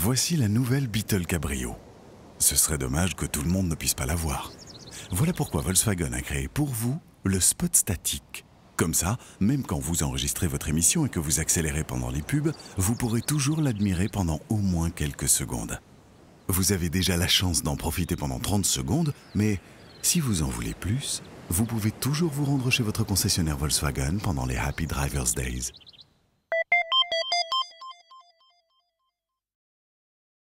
Voici la nouvelle Beetle Cabrio. Ce serait dommage que tout le monde ne puisse pas la voir. Voilà pourquoi Volkswagen a créé pour vous le spot statique. Comme ça, même quand vous enregistrez votre émission et que vous accélérez pendant les pubs, vous pourrez toujours l'admirer pendant au moins quelques secondes. Vous avez déjà la chance d'en profiter pendant 30 secondes, mais si vous en voulez plus, vous pouvez toujours vous rendre chez votre concessionnaire Volkswagen pendant les Happy Drivers Days.